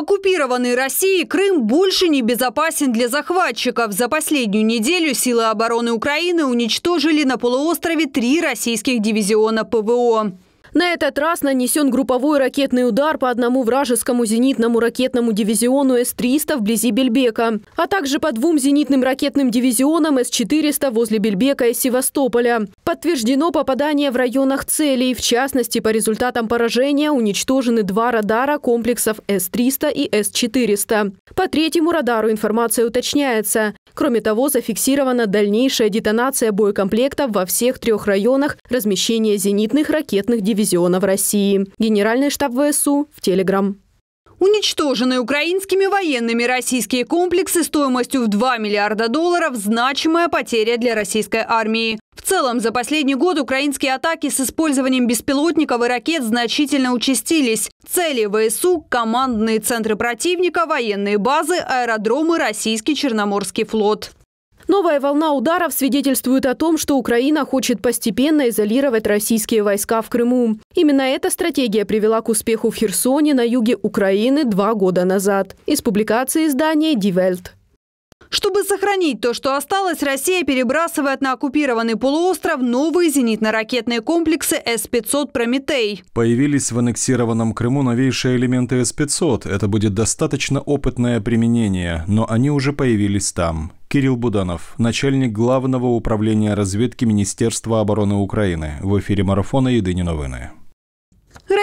Оккупированный Россией Крым больше не безопасен для захватчиков. За последнюю неделю силы обороны Украины уничтожили на полуострове три российских дивизиона ПВО. На этот раз нанесен групповой ракетный удар по одному вражескому зенитному ракетному дивизиону С-300 вблизи Бельбека, а также по двум зенитным ракетным дивизионам С-400 возле Бельбека и Севастополя. Подтверждено попадание в районах целей. В частности, по результатам поражения уничтожены два радара комплексов С-300 и С-400. По третьему радару информация уточняется. Кроме того, зафиксирована дальнейшая детонация боекомплектов во всех трех районах размещения зенитных ракетных дивизионов дивизиона в России. Генеральный штаб ВСУ в Телеграм. Уничтожены украинскими военными российские комплексы стоимостью в 2 миллиарда долларов – значимая потеря для российской армии. В целом, за последний год украинские атаки с использованием беспилотников и ракет значительно участились. Цели ВСУ – командные центры противника, военные базы, аэродромы, российский Черноморский флот. Новая волна ударов свидетельствует о том, что Украина хочет постепенно изолировать российские войска в Крыму. Именно эта стратегия привела к успеху в Херсоне на юге Украины два года назад. Из публикации издания «Die Welt». Чтобы сохранить то, что осталось, Россия перебрасывает на оккупированный полуостров новые зенитно-ракетные комплексы С-500 «Прометей». Появились в аннексированном Крыму новейшие элементы С-500. Это будет достаточно опытное применение, но они уже появились там. Кирилл Буданов, начальник Главного управления разведки Министерства обороны Украины. В эфире марафона еды «Єдині новини».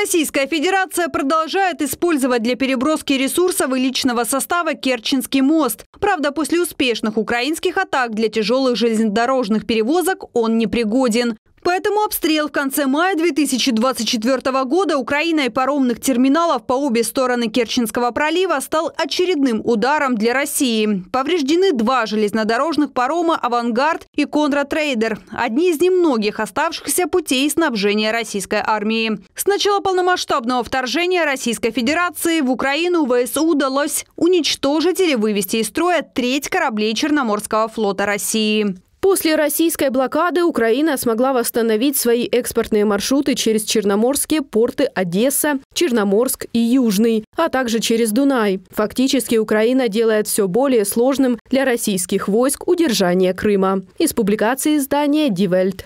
Российская Федерация продолжает использовать для переброски ресурсов и личного состава Керченский мост. Правда, после успешных украинских атак для тяжелых железнодорожных перевозок он непригоден. Поэтому обстрел в конце мая 2024 года Украиной паромных терминалов по обе стороны Керченского пролива стал очередным ударом для России. Повреждены два железнодорожных парома «Авангард» и «Контратрейдер» – одни из немногих оставшихся путей снабжения российской армии. С начала полномасштабного вторжения Российской Федерации в Украину ВСУ удалось уничтожить или вывести из строя треть кораблей Черноморского флота России. После российской блокады Украина смогла восстановить свои экспортные маршруты через Черноморские порты Одесса, Черноморск и Южный, а также через Дунай. Фактически Украина делает все более сложным для российских войск удержание Крыма. Из публикации издания «Дивельт».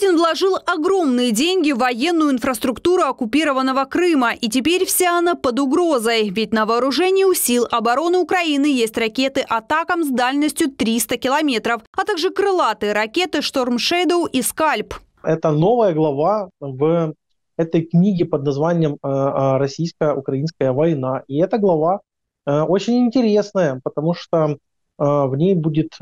Путин вложил огромные деньги в военную инфраструктуру оккупированного Крыма. И теперь вся она под угрозой. Ведь на вооружении у сил обороны Украины есть ракеты «Атакам» с дальностью 300 километров, а также крылатые ракеты «Шторм Шэдоу» и «Скальп». Это новая глава в этой книге под названием э, э, «Российско-украинская война». И эта глава э, очень интересная, потому что в ней будет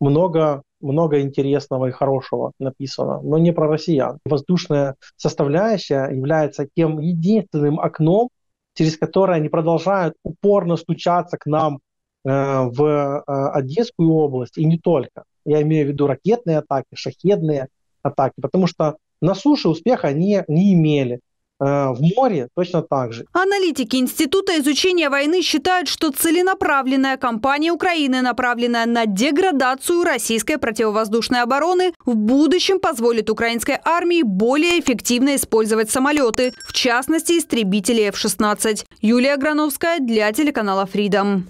много много интересного и хорошего написано, но не про россиян. Воздушная составляющая является тем единственным окном, через которое они продолжают упорно стучаться к нам э, в э, Одесскую область, и не только. Я имею в виду ракетные атаки, шахедные атаки, потому что на суше успеха они не имели. Э, в море точно так же. Аналитики Института изучения войны считают, что целенаправленная кампания Украины, направленная на деградацию российской противовоздушной обороны, в будущем позволит украинской армии более эффективно использовать самолеты, в частности, истребители F-16. Юлия Грановская для телеканала Freedom.